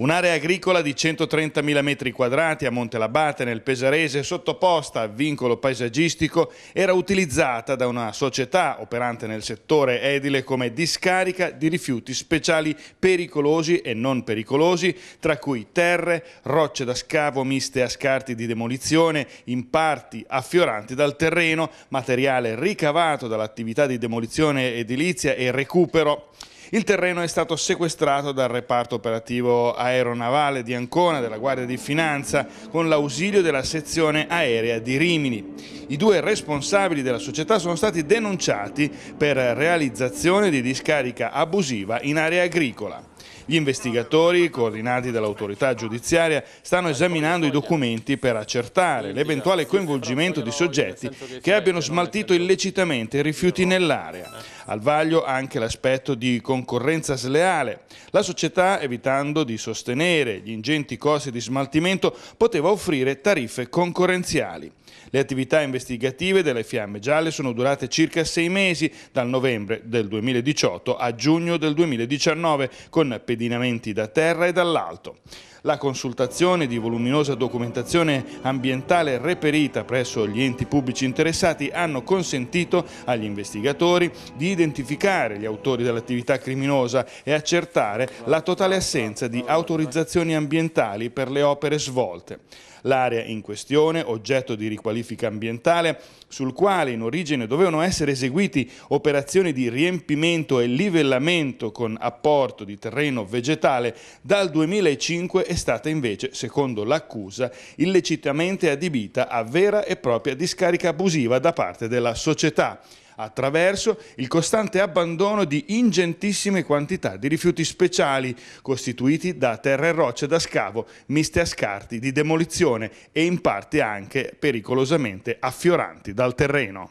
Un'area agricola di 130.000 metri quadrati a Monte Labate nel Pesarese, sottoposta a vincolo paesaggistico, era utilizzata da una società operante nel settore edile come discarica di rifiuti speciali pericolosi e non pericolosi, tra cui terre, rocce da scavo miste a scarti di demolizione, in parti affioranti dal terreno, materiale ricavato dall'attività di demolizione edilizia e recupero. Il terreno è stato sequestrato dal reparto operativo aeronavale di Ancona della Guardia di Finanza con l'ausilio della sezione aerea di Rimini. I due responsabili della società sono stati denunciati per realizzazione di discarica abusiva in area agricola. Gli investigatori, coordinati dall'autorità giudiziaria, stanno esaminando i documenti per accertare l'eventuale coinvolgimento di soggetti che abbiano smaltito illecitamente rifiuti nell'area. Al vaglio anche l'aspetto di concorrenza sleale. La società, evitando di sostenere gli ingenti costi di smaltimento, poteva offrire tariffe concorrenziali. Le attività investigative delle Fiamme Gialle sono durate circa sei mesi, dal novembre del 2018 a giugno del 2019, con pedinamenti da terra e dall'alto. La consultazione di voluminosa documentazione ambientale reperita presso gli enti pubblici interessati hanno consentito agli investigatori di identificare gli autori dell'attività criminosa e accertare la totale assenza di autorizzazioni ambientali per le opere svolte. L'area in questione, oggetto di riqualifica ambientale, sul quale in origine dovevano essere eseguiti operazioni di riempimento e livellamento con apporto di terreno terreno vegetale, dal 2005 è stata invece, secondo l'accusa, illecitamente adibita a vera e propria discarica abusiva da parte della società attraverso il costante abbandono di ingentissime quantità di rifiuti speciali costituiti da terra e rocce da scavo miste a scarti di demolizione e in parte anche pericolosamente affioranti dal terreno.